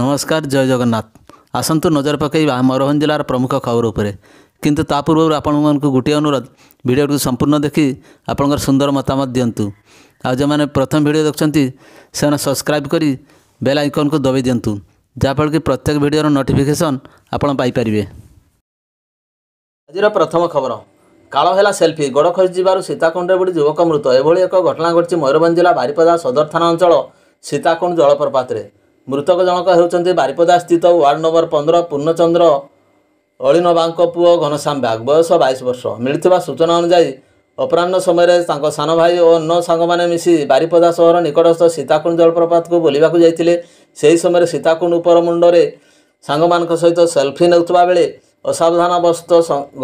ନମସ୍କାର ଜୟ ଜଗନ୍ନାଥ ଆସନ୍ତୁ ନଜର ପକାଇବା ମୟୂରଭଞ୍ଜ ଜିଲ୍ଲାର ପ୍ରମୁଖ ଖବର ଉପରେ କିନ୍ତୁ ତା ପୂର୍ବରୁ ଆପଣମାନଙ୍କୁ ଗୋଟିଏ ଅନୁରୋଧ ଭିଡ଼ିଓଟିକୁ ସମ୍ପୂର୍ଣ୍ଣ ଦେଖି ଆପଣଙ୍କର ସୁନ୍ଦର ମତାମତ ଦିଅନ୍ତୁ ଆଉ ଯେଉଁମାନେ ପ୍ରଥମ ଭିଡ଼ିଓ ଦେଖୁଛନ୍ତି ସେମାନେ ସବସ୍କ୍ରାଇବ୍ କରି ବେଲ୍ ଆଇକନ୍କୁ ଦବାଇ ଦିଅନ୍ତୁ ଯାହାଫଳରେ କି ପ୍ରତ୍ୟେକ ଭିଡ଼ିଓର ନୋଟିଫିକେସନ୍ ଆପଣ ପାଇପାରିବେ ଆଜିର ପ୍ରଥମ ଖବର କାଳ ହେଲା ସେଲ୍ଫି ଗୋଡ଼ ଖସିଯିବାରୁ ସୀତାକୁଣ୍ଡରେ ବୁଡ଼ି ଯୁବକ ମୃତ ଏଭଳି ଏକ ଘଟଣା ଘଟିଛି ମୟୂରଭଞ୍ଜ ଜିଲ୍ଲା ବାରିପଦା ସଦର ଥାନା ଅଞ୍ଚଳ ସୀତାକୁଣ୍ଡ ଜଳପ୍ରପାତରେ ମୃତକ ଜଣକ ହେଉଛନ୍ତି ବାରିପଦା ସ୍ଥିତ ୱାର୍ଡ଼ ନମ୍ବର ପନ୍ଦର ପୂର୍ଣ୍ଣଚନ୍ଦ୍ର ଅଳିନବାଙ୍କ ପୁଅ ଘନଶ୍ୟାମ ବ୍ୟାଗ ବୟସ ବାଇଶ ବର୍ଷ ମିଳିଥିବା ସୂଚନା ଅନୁଯାୟୀ ଅପରାହ୍ନ ସମୟରେ ତାଙ୍କ ସାନ ଭାଇ ଓ ଅନ୍ୟ ସାଙ୍ଗମାନେ ମିଶି ବାରିପଦା ସହର ନିକଟସ୍ଥ ସୀତାକୁଣ୍ଡ ଜଳପ୍ରପାତକୁ ବୁଲିବାକୁ ଯାଇଥିଲେ ସେହି ସମୟରେ ସୀତାକୁଣ୍ଡ ଉପର ମୁଣ୍ଡରେ ସାଙ୍ଗମାନଙ୍କ ସହିତ ସେଲ୍ଫି ନେଉଥିବା ବେଳେ ଅସାବଧାନ ଅବସ୍ଥ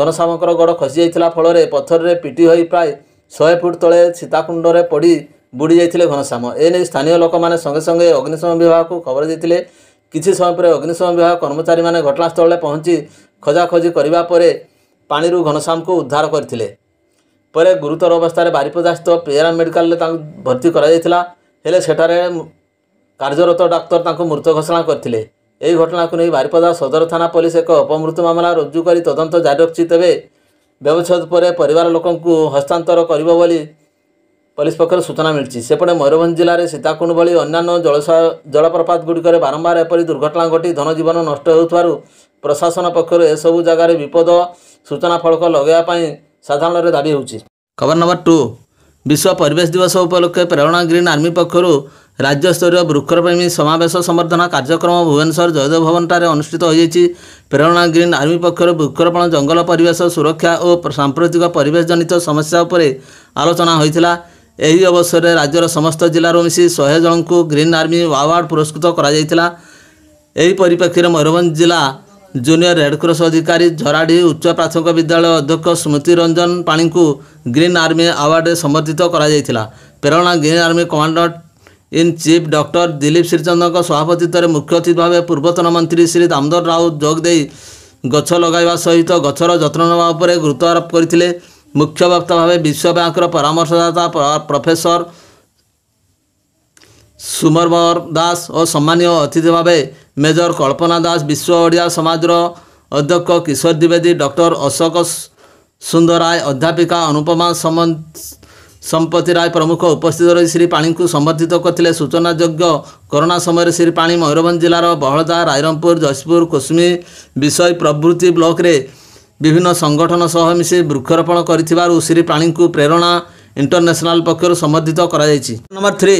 ଘନଶ୍ୟାମଙ୍କର ଗୋଡ଼ ଖସିଯାଇଥିଲା ଫଳରେ ପଥରରେ ପିଟି ହୋଇ ପ୍ରାୟ ଶହେ ଫୁଟ ତଳେ ସୀତାକୁଣ୍ଡରେ ପଡ଼ି ବୁଡ଼ି ଯାଇଥିଲେ ଘନଶ୍ୟାମ ଏ ନେଇ ସ୍ଥାନୀୟ ଲୋକମାନେ ସଙ୍ଗେ ସଙ୍ଗେ ଅଗ୍ନିଶମ ବିଭାଗକୁ ଖବର ଦେଇଥିଲେ କିଛି ସମୟ ପରେ ଅଗ୍ନିଶମ ବିଭାଗ କର୍ମଚାରୀମାନେ ଘଟଣାସ୍ଥଳରେ ପହଞ୍ଚି ଖୋଜାଖୋଜି କରିବା ପରେ ପାଣିରୁ ଘନଶ୍ୟାମଙ୍କୁ ଉଦ୍ଧାର କରିଥିଲେ ପରେ ଗୁରୁତର ଅବସ୍ଥାରେ ବାରିପଦାସ୍ଥ ପେୟାରା ମେଡ଼ିକାଲରେ ତାଙ୍କୁ ଭର୍ତ୍ତି କରାଯାଇଥିଲା ହେଲେ ସେଠାରେ କାର୍ଯ୍ୟରତ ଡାକ୍ତର ତାଙ୍କୁ ମୃତ ଘୋଷଣା କରିଥିଲେ ଏହି ଘଟଣାକୁ ନେଇ ବାରିପଦା ସଦର ଥାନା ପୋଲିସ ଏକ ଅପମୃତ୍ୟୁ ମାମଲା ରୁଜୁ କରି ତଦନ୍ତ ଜାରି ରଖିଛି ତେବେ ବ୍ୟବଚ୍ଛେଦ ପରେ ପରିବାର ଲୋକଙ୍କୁ ହସ୍ତାନ୍ତର କରିବ ବୋଲି ପୋଲିସ ପକ୍ଷରୁ ସୂଚନା ମିଳିଛି ସେପଟେ ମୟୂରଭଞ୍ଜ ଜିଲ୍ଲାରେ ସୀତାକୁଣ୍ଡ ଭଳି ଅନ୍ୟାନ୍ୟ ଜଳଶୟ ଜଳପ୍ରପାତ ଗୁଡ଼ିକରେ ବାରମ୍ବାର ଏପରି ଦୁର୍ଘଟଣା ଘଟି ଧନଜୀବନ ନଷ୍ଟ ହେଉଥିବାରୁ ପ୍ରଶାସନ ପକ୍ଷରୁ ଏସବୁ ଜାଗାରେ ବିପଦ ସୂଚନା ଫଳକ ଲଗାଇବା ପାଇଁ ସାଧାରଣରେ ଦାବି ହେଉଛି ଖବର ନମ୍ବର ଟୁ ବିଶ୍ୱ ପରିବେଶ ଦିବସ ଉପଲକ୍ଷେ ପ୍ରେରଣା ଗ୍ରୀନ୍ ଆର୍ମି ପକ୍ଷରୁ ରାଜ୍ୟସ୍ତରୀୟ ବୃକ୍ଷପ୍ରେମୀ ସମାବେଶ ସମ୍ବର୍ଦ୍ଧନା କାର୍ଯ୍ୟକ୍ରମ ଭୁବନେଶ୍ୱର ଜୟଦେବ ଭବନଠାରେ ଅନୁଷ୍ଠିତ ହୋଇଯାଇଛି ପ୍ରେରଣା ଗ୍ରୀନ୍ ଆର୍ମି ପକ୍ଷରୁ ବୃକ୍ଷରୋପଣ ଜଙ୍ଗଲ ପରିବେଶ ସୁରକ୍ଷା ଓ ସାମ୍ପ୍ରତିକ ପରିବେଶ ଜନିତ ସମସ୍ୟା ଉପରେ ଆଲୋଚନା ହୋଇଥିଲା ଏହି ଅବସରରେ ରାଜ୍ୟର ସମସ୍ତ ଜିଲ୍ଲାରୁ ମିଶି ଶହେ ଜଣଙ୍କୁ ଗ୍ରୀନ୍ ଆର୍ମି ଆୱାର୍ଡ଼ ପୁରସ୍କୃତ କରାଯାଇଥିଲା ଏହି ପରିପ୍ରେକ୍ଷୀରେ ମୟୂରଭଞ୍ଜ ଜିଲ୍ଲା ଜୁନିୟର ରେଡ଼କ୍ରସ ଅଧିକାରୀ ଝରାଡ଼ି ଉଚ୍ଚ ପ୍ରାଥମିକ ବିଦ୍ୟାଳୟ ଅଧ୍ୟକ୍ଷ ସ୍ମୃତି ରଞ୍ଜନ ପାଣିଙ୍କୁ ଗ୍ରୀନ୍ ଆର୍ମି ଆୱାର୍ଡ଼ରେ ସମ୍ବର୍ଦ୍ଧିତ କରାଯାଇଥିଲା Prerana green army commander in chief doctor Dillip ଶ୍ରୀଚନ୍ଦ୍ରଙ୍କ ସଭାପତିତ୍ୱରେ ମୁଖ୍ୟ ଅତିଥି ଭାବେ ପୂର୍ବତନ ମନ୍ତ୍ରୀ ଶ୍ରୀ ଦାମୋଦର ରାଉତ ଯୋଗଦେଇ ଗଛ ଲଗାଇବା ସହିତ ଗଛର ଯତ୍ନ ନେବା ଉପରେ ଗୁରୁତ୍ୱ ଆରୋପ କରିଥିଲେ ମୁଖ୍ୟ ବକ୍ତା ଭାବେ ବିଶ୍ୱବ୍ୟାଙ୍କର ପରାମର୍ଶଦାତା ପ୍ରଫେସର ସୁମରବର ଦାସ ଓ ସମ୍ମାନୀୟ ଅତିଥି ଭାବେ ମେଜର କଳ୍ପନା ଦାସ ବିଶ୍ୱ ଓଡ଼ିଆ ସମାଜର ଅଧ୍ୟକ୍ଷ କିଶୋର ଦ୍ୱିବେଦୀ ଡକ୍ଟର ଅଶୋକ ସୁନ୍ଦରାୟ ଅଧ୍ୟାପିକା ଅନୁପମା ସମ୍ପତି ରାୟ ପ୍ରମୁଖ ଉପସ୍ଥିତ ରହି ଶ୍ରୀ ପାଣିଙ୍କୁ ସମ୍ବର୍ଦ୍ଧିତ କରିଥିଲେ ସୂଚନାଯୋଗ୍ୟ କରୋନା ସମୟରେ ଶ୍ରୀ ପାଣି ମୟୂରଭଞ୍ଜ ଜିଲ୍ଲାର ବହଳଦା ରାଇରଙ୍ଗପୁର ଜଶପୁର କୁସ୍ମୀ ବିଷୟ ପ୍ରଭୃତି ବ୍ଲକରେ ବିଭିନ୍ନ ସଂଗଠନ ସହ ମିଶି ବୃକ୍ଷରୋପଣ କରିଥିବାରୁ ଶ୍ରୀ ପ୍ରାଣୀଙ୍କୁ ପ୍ରେରଣା ଇଣ୍ଟରନ୍ୟାସନାଲ ପକ୍ଷରୁ ସମ୍ବର୍ଦ୍ଧିତ କରାଯାଇଛି ନମ୍ବର ଥ୍ରୀ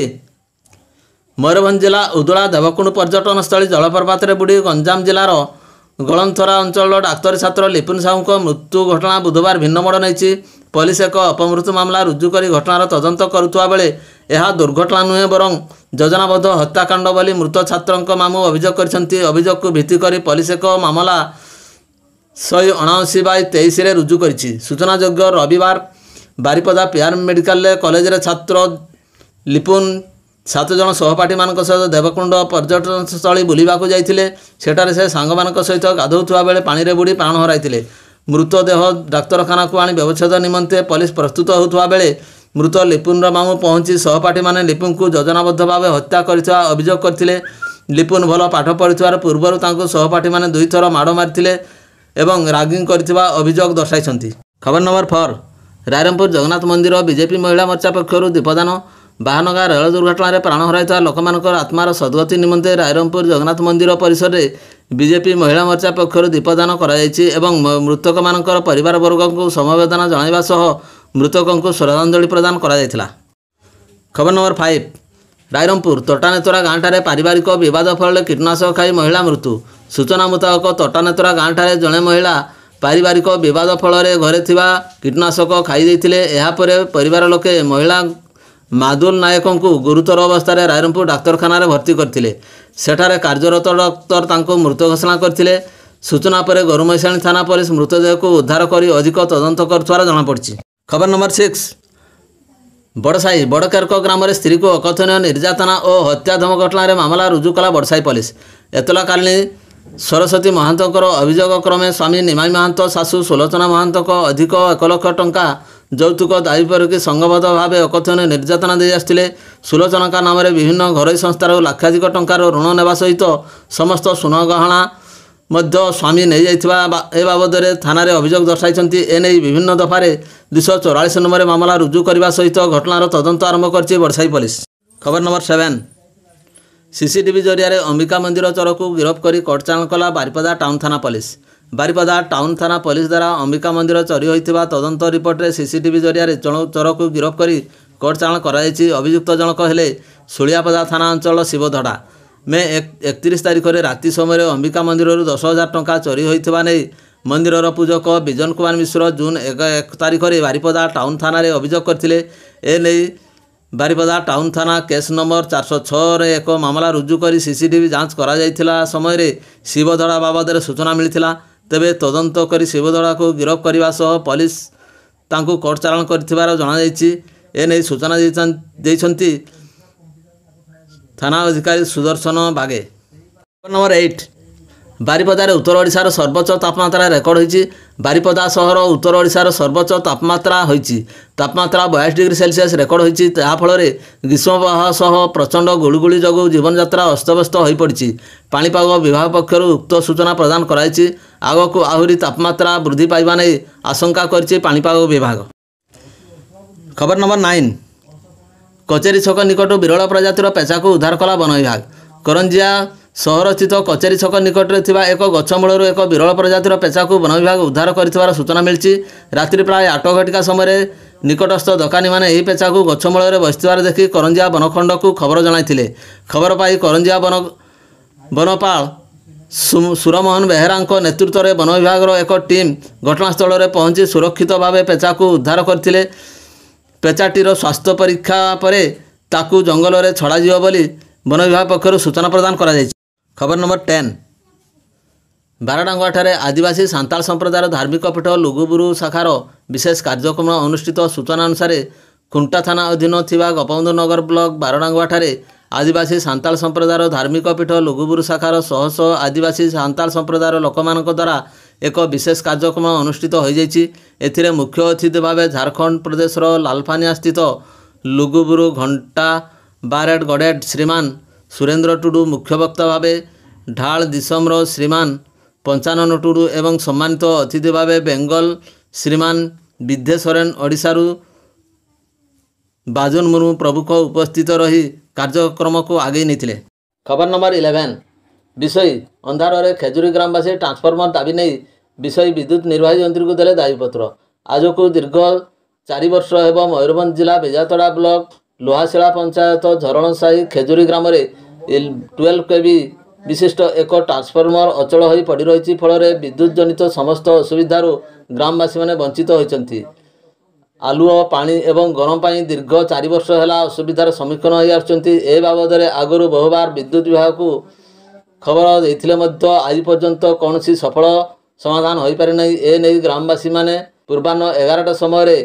ମୟୂରଭଞ୍ଜ ଜିଲ୍ଲା ଉଦଳା ଦେବକୁଣ୍ଡ ପର୍ଯ୍ୟଟନସ୍ଥଳୀ ଜଳପ୍ରପାତରେ ବୁଡ଼ି ଗଞ୍ଜାମ ଜିଲ୍ଲାର ଗଳନ୍ଥରା ଅଞ୍ଚଳର ଡାକ୍ତରୀ ଛାତ୍ର ଲିପୁନ ସାହୁଙ୍କ ମୃତ୍ୟୁ ଘଟଣା ବୁଧବାର ଭିନ୍ନ ମୋଡ଼ ନେଇଛି ପୋଲିସ ଏକ ଅପମୃତ୍ୟୁ ମାମଲା ରୁଜୁ କରି ଘଟଣାର ତଦନ୍ତ କରୁଥିବା ବେଳେ ଏହା ଦୁର୍ଘଟଣା ନୁହେଁ ବରଂ ଯୋଜନାବଦ୍ଧ ହତ୍ୟାକାଣ୍ଡ ବୋଲି ମୃତ ଛାତ୍ରଙ୍କ ମାମୁଁ ଅଭିଯୋଗ କରିଛନ୍ତି ଅଭିଯୋଗକୁ ଭିତ୍ତି କରି ପୋଲିସ ଏକ ମାମଲା ଶହେ ଅଣାଅଶୀ ବାଇ ତେଇଶରେ ରୁଜୁ କରିଛି ସୂଚନାଯୋଗ୍ୟ ରବିବାର ବାରିପଦା ପିଆର୍ ମେଡ଼ିକାଲରେ କଲେଜରେ ଛାତ୍ର ଲିପୁନ ସାତ ଜଣ ସହପାଠୀମାନଙ୍କ ସହିତ ଦେବକୁଣ୍ଡ ପର୍ଯ୍ୟଟନସ୍ଥଳୀ ବୁଲିବାକୁ ଯାଇଥିଲେ ସେଠାରେ ସେ ସାଙ୍ଗମାନଙ୍କ ସହିତ ଗାଧୋଉଥିବା ବେଳେ ପାଣିରେ ବୁଡ଼ି ପ୍ରାଣ ହରାଇଥିଲେ ମୃତଦେହ ଡାକ୍ତରଖାନାକୁ ଆଣି ବ୍ୟବଚ୍ଛେଦ ନିମନ୍ତେ ପୋଲିସ ପ୍ରସ୍ତୁତ ହେଉଥିବା ବେଳେ ମୃତ ଲିପୁନର ମାମୁଁ ପହଞ୍ଚି ସହପାଠୀମାନେ ଲିପୁଙ୍କୁ ଯୋଜନାବଦ୍ଧ ଭାବେ ହତ୍ୟା କରିଥିବା ଅଭିଯୋଗ କରିଥିଲେ ଲିପୁନ ଭଲ ପାଠ ପଢ଼ିଥିବାର ପୂର୍ବରୁ ତାଙ୍କୁ ସହପାଠୀମାନେ ଦୁଇଥର ମାଡ଼ ମାରିଥିଲେ ଏବଂ ରାଗିଙ୍ଗ କରିଥିବା ଅଭିଯୋଗ ଦର୍ଶାଇଛନ୍ତି ଖବର ନମ୍ବର ଫୋର୍ ରାଇରଙ୍ଗପୁର ଜଗନ୍ନାଥ ମନ୍ଦିର ବିଜେପି ମହିଳା ମୋର୍ଚ୍ଚା ପକ୍ଷରୁ ଦୀପଦାନ ବାହାନଗା ରେଳ ଦୁର୍ଘଟଣାରେ ପ୍ରାଣ ହରାଇଥିବା ଲୋକମାନଙ୍କର ଆତ୍ମାର ସଦ୍ଗତି ନିମନ୍ତେ ରାଇରଙ୍ଗପୁର ଜଗନ୍ନାଥ ମନ୍ଦିର ପରିସରରେ ବିଜେପି ମହିଳା ମୋର୍ଚ୍ଚା ପକ୍ଷରୁ ଦୀପଦାନ କରାଯାଇଛି ଏବଂ ମୃତକମାନଙ୍କର ପରିବାରବର୍ଗଙ୍କୁ ସମବେଦନା ଜଣାଇବା ସହ ମୃତକଙ୍କୁ ଶ୍ରଦ୍ଧାଞ୍ଜଳି ପ୍ରଦାନ କରାଯାଇଥିଲା ଖବର ନମ୍ବର ଫାଇଭ୍ ବାଇରମ୍ପୁର ତଟାନେତରା ଗାଁଠାରେ ପାରିବାରିକ ବିବାଦ ଫଳରେ କୀଟନାଶକ ଖାଇ ମହିଳା ମୃତ୍ୟୁ ସୂଚନା ମୁତାବକ ତଟାନେତରା ଗାଁଠାରେ ଜଣେ ମହିଳା ପାରିବାରିକ ବିବାଦ ଫଳରେ ଘରେ ଥିବା କୀଟନାଶକ ଖାଇଦେଇଥିଲେ ଏହାପରେ ପରିବାର ଲୋକେ ମହିଳା ମାଦୁଲ ନାୟକଙ୍କୁ ଗୁରୁତର ଅବସ୍ଥାରେ ରାଇରମ୍ପୁର ଡାକ୍ତରଖାନାରେ ଭର୍ତ୍ତି କରିଥିଲେ ସେଠାରେ କାର୍ଯ୍ୟରତ ଡକ୍ଟର ତାଙ୍କୁ ମୃତ ଘୋଷଣା କରିଥିଲେ ସୂଚନା ପରେ ଗୋରୁମୈଶାଣୀ ଥାନା ପୋଲିସ ମୃତଦେହକୁ ଉଦ୍ଧାର କରି ଅଧିକ ତଦନ୍ତ କରୁଥିବାର ଜଣାପଡ଼ିଛି ଖବର ନମ୍ବର ସିକ୍ସ ବଡ଼ସାହି ବଡ଼କେରକ ଗ୍ରାମରେ ସ୍ତ୍ରୀକୁ ଅକଥନୀୟ ନିର୍ଯାତନା ଓ ହତ୍ୟା ଧମ ଘଟଣାରେ ମାମଲା ରୁଜୁ କଲା ବଡ଼ସାହି ପୋଲିସ ଏତଲାକାଳୀ ସରସ୍ୱତୀ ମହାନ୍ତଙ୍କର ଅଭିଯୋଗ କ୍ରମେ ସ୍ୱାମୀ ନିମାଇ ମହାନ୍ତ ଶାଶୁ ସୁଲୋଚନା ମହାନ୍ତଙ୍କ ଅଧିକ ଏକ ଲକ୍ଷ ଟଙ୍କା ଯୌତୁକ ପରିକି ସଂଘବଦ୍ଧ ଭାବେ ଅକଥନୀୟ ନିର୍ଯାତନା ଦେଇ ଆସିଥିଲେ ସୁଲୋଚନାଙ୍କ ନାମରେ ବିଭିନ୍ନ ଘରୋଇ ସଂସ୍ଥାରୁ ଲକ୍ଷାଧିକ ଟଙ୍କାର ଋଣ ନେବା ସହିତ ସମସ୍ତ ସୁନଗହଣା ମଧ୍ୟ ସ୍ୱାମୀ ନେଇଯାଇଥିବା ଏ ବାବଦରେ ଥାନାରେ ଅଭିଯୋଗ ଦର୍ଶାଇଛନ୍ତି ଏନେଇ ବିଭିନ୍ନ ଦଫାରେ ଦୁଇଶହ ଚଉରାଳିଶ ନମ୍ବରରେ ମାମଲା ରୁଜୁ କରିବା ସହିତ ଘଟଣାର ତଦନ୍ତ ଆରମ୍ଭ କରିଛି ବର୍ଷାଇ ପୋଲିସ ଖବର ନମ୍ବର ସେଭେନ୍ ସିସିଟିଭି ଜରିଆରେ ଅମ୍ବିକା ମନ୍ଦିର ଚରକୁ ଗିରଫ କରି କଟଚାଳନ କଲା ବାରିପଦା ଟାଉନ୍ ଥାନା ପୋଲିସ ବାରିପଦା ଟାଉନ୍ ଥାନା ପୋଲିସ ଦ୍ୱାରା ଅମ୍ବିକା ମନ୍ଦିର ଚୋରି ହୋଇଥିବା ତଦନ୍ତ ରିପୋର୍ଟରେ ସିସିଟିଭି ଜରିଆରେ ଚରକୁ ଗିରଫ କରି କଟଚାଳନ କରାଯାଇଛି ଅଭିଯୁକ୍ତ ଜଣକ ହେଲେ ସୁଳିଆପଦା ଥାନା ଅଞ୍ଚଳ ଶିବଧଡ଼ା ମେ ଏକତିରିଶ ତାରିଖରେ ରାତି ସମୟରେ ଅମ୍ବିକା ମନ୍ଦିରରୁ ଦଶ ହଜାର ଟଙ୍କା ଚୋରି ହୋଇଥିବା ନେଇ ମନ୍ଦିରର ପୂଜକ ବିଜନ କୁମାର ମିଶ୍ର ଜୁନ୍ ଏକ ଏକ ତାରିଖରେ ବାରିପଦା ଟାଉନ୍ ଥାନାରେ ଅଭିଯୋଗ କରିଥିଲେ ଏ ନେଇ ବାରିପଦା ଟାଉନ୍ ଥାନା କେସ୍ ନମ୍ବର ଚାରିଶହ ଛଅରେ ଏକ ମାମଲା ରୁଜୁ କରି ସି ସି ଟିଭି ଯାଞ୍ଚ କରାଯାଇଥିଲା ସମୟରେ ଶିବଧଡ଼ା ବାବଦରେ ସୂଚନା ମିଳିଥିଲା ତେବେ ତଦନ୍ତ କରି ଶିବଧଡ଼ାକୁ ଗିରଫ କରିବା ସହ ପୋଲିସ ତାଙ୍କୁ କୋର୍ଟ ଚାଳନ କରିଥିବାର ଜଣାଯାଇଛି ଏ ନେଇ ସୂଚନା ଦେଇଛନ୍ତି ଥାନା ଅଧିକାରୀ ସୁଦର୍ଶନ ବାଗେ ନମ୍ବର ଏଇଟ୍ ବାରିପଦାରେ ଉତ୍ତର ଓଡ଼ିଶାର ସର୍ବୋଚ୍ଚ ତାପମାତ୍ରା ରେକର୍ଡ଼ ହୋଇଛି ବାରିପଦା ସହର ଉତ୍ତର ଓଡ଼ିଶାର ସର୍ବୋଚ୍ଚ ତାପମାତ୍ରା ହୋଇଛି ତାପମାତ୍ରା ବୟାଳିଶ ଡିଗ୍ରୀ ସେଲସିୟସ୍ ରେକର୍ଡ଼ ହୋଇଛି ଯାହାଫଳରେ ଗ୍ରୀଷ୍ମପ୍ରବାହ ସହ ପ୍ରଚଣ୍ଡ ଗୁଳୁଗୁଳି ଯୋଗୁଁ ଜୀବନଯାତ୍ରା ଅସ୍ତବ୍ୟସ୍ତ ହୋଇପଡ଼ିଛି ପାଣିପାଗ ବିଭାଗ ପକ୍ଷରୁ ଉକ୍ତ ସୂଚନା ପ୍ରଦାନ କରାଯାଇଛି ଆଗକୁ ଆହୁରି ତାପମାତ୍ରା ବୃଦ୍ଧି ପାଇବା ନେଇ ଆଶଙ୍କା କରିଛି ପାଣିପାଗ ବିଭାଗ ଖବର ନମ୍ବର ନାଇନ୍ କଚେରୀ ଛକ ନିକଟରୁ ବିରଳ ପ୍ରଜାତିର ପେଚାକୁ ଉଦ୍ଧାର କଲା ବନ ବିଭାଗ କରଞ୍ଜିଆ ସହରସ୍ଥିତ କଚେରୀ ଛକ ନିକଟରେ ଥିବା ଏକ ଗଛ ମୂଳରୁ ଏକ ବିରଳ ପ୍ରଜାତିର ପେଚାକୁ ବନ ବିଭାଗ ଉଦ୍ଧାର କରିଥିବାର ସୂଚନା ମିଳିଛି ରାତ୍ରି ପ୍ରାୟ ଆଠ ଘଟିକା ସମୟରେ ନିକଟସ୍ଥ ଦୋକାନୀମାନେ ଏହି ପେଚାକୁ ଗଛ ମୂଳରେ ବସିଥିବାର ଦେଖି କରଞ୍ଜିଆ ବନଖଣ୍ଡକୁ ଖବର ଜଣାଇଥିଲେ ଖବର ପାଇ କରଞ୍ଜିଆ ବନ ବନପାଳ ସୁରମୋହନ ବେହେରାଙ୍କ ନେତୃତ୍ୱରେ ବନ ବିଭାଗର ଏକ ଟିମ୍ ଘଟଣାସ୍ଥଳରେ ପହଞ୍ଚି ସୁରକ୍ଷିତ ଭାବେ ପେଚାକୁ ଉଦ୍ଧାର କରିଥିଲେ ପେଚାଟିର ସ୍ୱାସ୍ଥ୍ୟ ପରୀକ୍ଷା ପରେ ତାକୁ ଜଙ୍ଗଲରେ ଛଡ଼ାଯିବ ବୋଲି ବନ ବିଭାଗ ପକ୍ଷରୁ ସୂଚନା ପ୍ରଦାନ କରାଯାଇଛି ଖବର ନମ୍ବର ଟେନ୍ ବାରଡାଙ୍ଗୁଆଠାରେ ଆଦିବାସୀ ସାନ୍ତାଳ ସମ୍ପ୍ରଦାୟର ଧାର୍ମିକ ପୀଠ ଲୁଗୁବୁରୁ ଶାଖାର ବିଶେଷ କାର୍ଯ୍ୟକ୍ରମ ଅନୁଷ୍ଠିତ ସୂଚନା ଅନୁସାରେ ଖୁଣ୍ଟା ଥାନା ଅଧୀନ ଥିବା ଗୋପବନ୍ଧୁ ନଗର ବ୍ଲକ ବାରଡାଙ୍ଗୁଆଠାରେ ଆଦିବାସୀ ସାନ୍ତାଳ ସମ୍ପ୍ରଦାୟର ଧାର୍ମିକ ପୀଠ ଲୁଗୁବୁରୁ ଶାଖାର ଶହ ଶହ ଆଦିବାସୀ ସାନ୍ତାଳ ସମ୍ପ୍ରଦାୟର ଲୋକମାନଙ୍କ ଦ୍ୱାରା ଏକ ବିଶେଷ କାର୍ଯ୍ୟକ୍ରମ ଅନୁଷ୍ଠିତ ହୋଇଯାଇଛି ଏଥିରେ ମୁଖ୍ୟ ଅତିଥି ଭାବେ ଝାଡ଼ଖଣ୍ଡ ପ୍ରଦେଶର ଲାଲଫାନିଆସ୍ଥିତ ଲୁଗୁବୁରୁ ଘଣ୍ଟା ବାରେଡ୍ ଗଡ଼େଟ୍ ଶ୍ରୀମାନ ସୁରେନ୍ଦ୍ର ଟୁଡ଼ୁ ମୁଖ୍ୟ ବକ୍ତା ଭାବେ ଢାଳ ଦିସମର ଶ୍ରୀମାନ ପଞ୍ଚାନନ ଟୁଡ଼ୁ ଏବଂ ସମ୍ମାନିତ ଅତିଥି ଭାବେ ବେଙ୍ଗଲ ଶ୍ରୀମାନ ବିଦ୍ୟେଶ୍ୱରେନ୍ ଓଡ଼ିଶାରୁ ବାଜୁନ ମୁର୍ମୁ ପ୍ରମୁଖ ଉପସ୍ଥିତ ରହି କାର୍ଯ୍ୟକ୍ରମକୁ ଆଗେଇ ନେଇଥିଲେ ଖବର ନମ୍ବର ଇଲେଭେନ୍ ବିଷୟୀ ଅନ୍ଧାରରେ ଖେଜୁରୀ ଗ୍ରାମବାସୀ ଟ୍ରାନ୍ସଫର୍ମର ଦାବି ନେଇ ବିଷୟ ବିଦ୍ୟୁତ ନିର୍ବାହୀ ଯନ୍ତ୍ରୀଙ୍କୁ ଦେଲେ ଦାବିପତ୍ର ଆଜକୁ ଦୀର୍ଘ ଚାରି ବର୍ଷ ହେବ ମୟୂରଭଞ୍ଜ ଜିଲ୍ଲା ବେଜାତଡ଼ା ବ୍ଲକ ଲୁହାଶିଳା ପଞ୍ଚାୟତ ଝରଣ ସାହି ଖେଜୁରୀ ଗ୍ରାମରେ ଟୁଏଲ୍ଭ କେ ବି ବିଶିଷ୍ଟ ଏକ ଟ୍ରାନ୍ସଫର୍ମର ଅଚଳ ହୋଇ ପଡ଼ିରହିଛି ଫଳରେ ବିଦ୍ୟୁତ ଜନିତ ସମସ୍ତ ଅସୁବିଧାରୁ ଗ୍ରାମବାସୀମାନେ ବଞ୍ଚିତ ହୋଇଛନ୍ତି ଆଲୁଅ ପାଣି ଏବଂ ଗରମ ପାଇଁ ଦୀର୍ଘ ଚାରି ବର୍ଷ ହେଲା ଅସୁବିଧାର ସମ୍ମୁଖୀନ ହୋଇ ଆସୁଛନ୍ତି ଏ ବାବଦରେ ଆଗରୁ ବହୁବାର ବିଦ୍ୟୁତ ବିଭାଗକୁ ଖବର ଦେଇଥିଲେ ମଧ୍ୟ ଆଜି ପର୍ଯ୍ୟନ୍ତ କୌଣସି ସଫଳ ସମାଧାନ ହୋଇପାରି ନାହିଁ ଏ ନେଇ ଗ୍ରାମବାସୀମାନେ ପୂର୍ବାହ୍ନ ଏଗାରଟା ସମୟରେ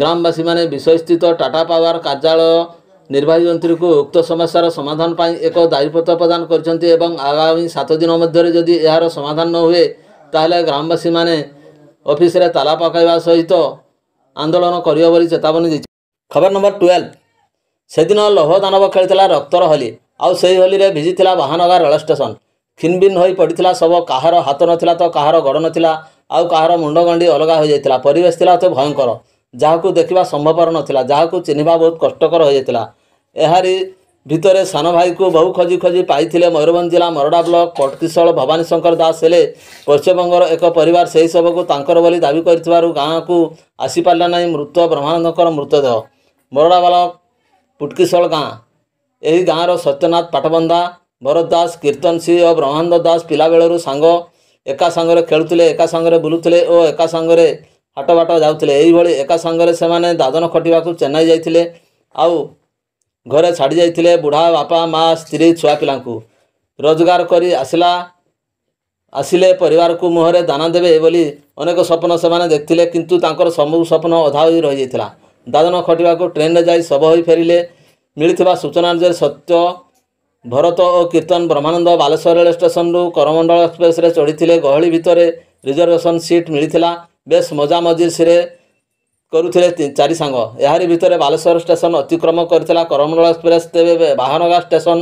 ଗ୍ରାମବାସୀମାନେ ବିଷୟସ୍ଥିତ ଟାଟା ପାୱାର କାର୍ଯ୍ୟାଳୟ ନିର୍ବାହୀ ଯନ୍ତ୍ରୀଙ୍କୁ ଉକ୍ତ ସମସ୍ୟାର ସମାଧାନ ପାଇଁ ଏକ ଦାୟୀପତ୍ର ପ୍ରଦାନ କରିଛନ୍ତି ଏବଂ ଆଗାମୀ ସାତ ଦିନ ମଧ୍ୟରେ ଯଦି ଏହାର ସମାଧାନ ନ ହୁଏ ତାହେଲେ ଗ୍ରାମବାସୀମାନେ ଅଫିସରେ ତାଲା ପକାଇବା ସହିତ ଆନ୍ଦୋଳନ କରିବ ବୋଲି ଚେତାବନୀ ଦେଇଛି ଖବର ନମ୍ବର ଟୁଏଲ୍ଭ ସେଦିନ ଲୌହ ଦାନବ ଖେଳିଥିଲା ରକ୍ତର ହଲି ଆଉ ସେହି ହୋଲିରେ ଭିଜିଥିଲା ବାହାନଗା ରେଳ ଷ୍ଟେସନ ଖିନ୍ଭିନ୍ ହୋଇ ପଡ଼ିଥିଲା ସବୁ କାହାର ହାତ ନଥିଲା ତ କାହାର ଗଡ଼ ନଥିଲା ଆଉ କାହାର ମୁଣ୍ଡ ଗଣ୍ଡି ଅଲଗା ହୋଇଯାଇଥିଲା ପରିବେଶ ଥିଲା ଅତି ଭୟଙ୍କର ଯାହାକୁ ଦେଖିବା ସମ୍ଭବପର ନଥିଲା ଯାହାକୁ ଚିହ୍ନିବା ବହୁତ କଷ୍ଟକର ହୋଇଯାଇଥିଲା ଏହାରି ଭିତରେ ସାନ ଭାଇକୁ ବହୁ ଖୋଜି ଖୋଜି ପାଇଥିଲେ ମୟୂରଭଞ୍ଜ ଜିଲ୍ଲା ମରଡ଼ା ବ୍ଲକ କଟକିଶଳ ଭବାନୀ ଶଙ୍କର ଦାସ ହେଲେ ପଶ୍ଚିମବଙ୍ଗର ଏକ ପରିବାର ସେହି ସବୁକୁ ତାଙ୍କର ବୋଲି ଦାବି କରିଥିବାରୁ ଗାଁକୁ ଆସିପାରିଲା ନାହିଁ ମୃତ ବ୍ରହ୍ମାନନ୍ଦଙ୍କର ମୃତଦେହ ମରଡ଼ା ବ୍ଲକ ପୁଟକିଶଳ ଗାଁ ଏହି ଗାଁର ସତ୍ୟନାଥ ପାଟବନ୍ଧା ଭରତ ଦାସ କୀର୍ତ୍ତନ ସିଂହ ଓ ବ୍ରହ୍ମାନନ୍ଦ ଦାସ ପିଲାବେଳରୁ ସାଙ୍ଗ ଏକା ସାଙ୍ଗରେ ଖେଳୁଥିଲେ ଏକା ସାଙ୍ଗରେ ବୁଲୁଥିଲେ ଓ ଏକା ସାଙ୍ଗରେ ହାଟ ବାଟ ଯାଉଥିଲେ ଏହିଭଳି ଏକା ସାଙ୍ଗରେ ସେମାନେ ଦାଦନ ଖଟିବାକୁ ଚେନ୍ନାଇ ଯାଇଥିଲେ ଆଉ ଘରେ ଛାଡ଼ି ଯାଇଥିଲେ ବୁଢ଼ା ବାପା ମାଆ ସ୍ତ୍ରୀ ଛୁଆ ପିଲାଙ୍କୁ ରୋଜଗାର କରି ଆସିଲା ଆସିଲେ ପରିବାରକୁ ମୁହଁରେ ଦାନା ଦେବେ ବୋଲି ଅନେକ ସ୍ୱପ୍ନ ସେମାନେ ଦେଖିଥିଲେ କିନ୍ତୁ ତାଙ୍କର ସବୁ ସ୍ୱପ୍ନ ଅଧା ହୋଇ ରହିଯାଇଥିଲା ଦାଦନ ଖଟିବାକୁ ଟ୍ରେନ୍ରେ ଯାଇ ଶବ ହୋଇ ଫେରିଲେ ମିଳିଥିବା ସୂଚନା ଅନୁଯାୟୀ ସତ୍ୟ ଭରତ ଓ କୀର୍ତ୍ତନ ବ୍ରହ୍ମାନନ୍ଦ ବାଲେଶ୍ୱର ରେଳ ଷ୍ଟେସନରୁ କରମଣ୍ଡଳ ଏକ୍ସପ୍ରେସରେ ଚଢ଼ିଥିଲେ ଗହଳି ଭିତରେ ରିଜର୍ଭେସନ୍ ସିଟ୍ ମିଳିଥିଲା ବେଶ ମଜା ମଜିସିରେ କରୁଥିଲେ ଚାରି ସାଙ୍ଗ ଏହାରି ଭିତରେ ବାଲେଶ୍ୱର ଷ୍ଟେସନ ଅତିକ୍ରମ କରିଥିଲା କରମଣ୍ଡଳ ଏକ୍ସପ୍ରେସ୍ ତେବେ ବାହାନଗା ଷ୍ଟେସନ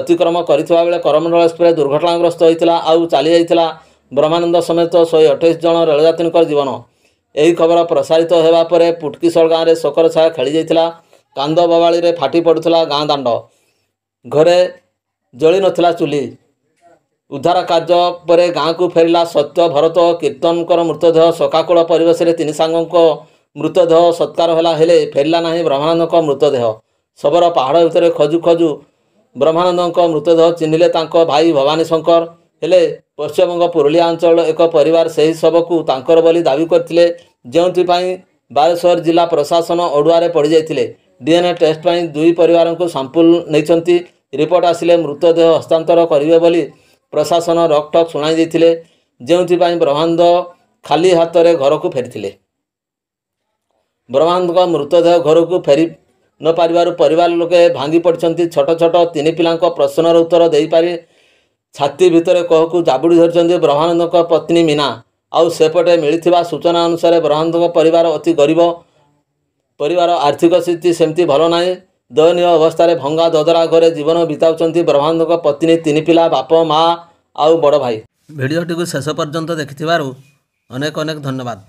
ଅତିକ୍ରମ କରିଥିବା ବେଳେ କରମଣ୍ଡଳ ଏକ୍ସପ୍ରେସ୍ ଦୁର୍ଘଟଣାଗ୍ରସ୍ତ ହୋଇଥିଲା ଆଉ ଚାଲିଯାଇଥିଲା ବ୍ରହ୍ମାନନ୍ଦ ସମେତ ଶହେ ଅଠେଇଶ ଜଣ ରେଳଯାତ୍ରୀଙ୍କର ଜୀବନ ଏହି ଖବର ପ୍ରସାରିତ ହେବା ପରେ ପୁଟକିଶଳ ଗାଁରେ ଶୋକର ଛାୟା ଖେଳିଯାଇଥିଲା କାନ୍ଦ ବବାଳିରେ ଫାଟି ପଡ଼ୁଥିଲା ଗାଁ ଦାଣ୍ଡ ଘରେ ଜଳି ନଥିଲା ଚୁଲି ଉଦ୍ଧାର କାର୍ଯ୍ୟ ପରେ ଗାଁକୁ ଫେରିଲା ସତ୍ୟ ଭରତ କୀର୍ତ୍ତନଙ୍କର ମୃତଦେହ ଶୋକାକୁଳ ପରିବେଶରେ ତିନି ସାଙ୍ଗଙ୍କ ମୃତଦେହ ସତ୍କାର ହେଲା ହେଲେ ଫେରିଲା ନାହିଁ ବ୍ରହ୍ମାନନ୍ଦଙ୍କ ମୃତଦେହ ଶବର ପାହାଡ଼ ଭିତରେ ଖୋଜୁ ଖୋଜୁ ବ୍ରହ୍ମାନନ୍ଦଙ୍କ ମୃତଦେହ ଚିହ୍ନିଲେ ତାଙ୍କ ଭାଇ ଭବାନୀ ଶଙ୍କର ହେଲେ ପଶ୍ଚିମବଙ୍ଗ ପୁରୁଲିଆ ଅଞ୍ଚଳର ଏକ ପରିବାର ସେହି ଶବକୁ ତାଙ୍କର ବୋଲି ଦାବି କରିଥିଲେ ଯେଉଁଥିପାଇଁ ବାଲେଶ୍ୱର ଜିଲ୍ଲା ପ୍ରଶାସନ ଅଡ଼ୁଆରେ ପଡ଼ିଯାଇଥିଲେ ଡିଏନ୍ଏ ଟେଷ୍ଟ ପାଇଁ ଦୁଇ ପରିବାରଙ୍କୁ ସାମ୍ପୁଲ ନେଇଛନ୍ତି ରିପୋର୍ଟ ଆସିଲେ ମୃତଦେହ ହସ୍ତାନ୍ତର କରିବେ ବୋଲି ପ୍ରଶାସନ ରକ୍ଟକ୍ ଶୁଣାଇ ଦେଇଥିଲେ ଯେଉଁଥିପାଇଁ ବ୍ରହ୍ମାନ୍ଦ ଖାଲି ହାତରେ ଘରକୁ ଫେରିଥିଲେ ବ୍ରହ୍ମାନ୍ଦଙ୍କ ମୃତଦେହ ଘରକୁ ଫେରି ନ ପାରିବାରୁ ପରିବାର ଲୋକେ ଭାଙ୍ଗି ପଡ଼ିଛନ୍ତି ଛୋଟ ଛୋଟ ତିନି ପିଲାଙ୍କ ପ୍ରଶ୍ନର ଉତ୍ତର ଦେଇପାରି ଛାତି ଭିତରେ କହକୁ ଜାବୁଡ଼ି ଧରିଛନ୍ତି ବ୍ରହ୍ମାଣ୍ଡଙ୍କ ପତ୍ନୀ ମୀନା ଆଉ ସେପଟେ ମିଳିଥିବା ସୂଚନା ଅନୁସାରେ ବ୍ରହ୍ମାଣ୍ଡଙ୍କ ପରିବାର ଅତି ଗରିବ ପରିବାର ଆର୍ଥିକ ସ୍ଥିତି ସେମିତି ଭଲ ନାହିଁ ଦୟନୀୟ ଅବସ୍ଥାରେ ଭଙ୍ଗା ଦଦରା ଘରେ ଜୀବନ ବିତାଉଛନ୍ତି ବ୍ରହ୍ମାଣ୍ଡଙ୍କ ପତ୍ନୀ ତିନି ପିଲା ବାପ ମା ଆଉ ବଡ଼ ଭାଇ ଭିଡ଼ିଓଟିକୁ ଶେଷ ପର୍ଯ୍ୟନ୍ତ ଦେଖିଥିବାରୁ ଅନେକ ଅନେକ ଧନ୍ୟବାଦ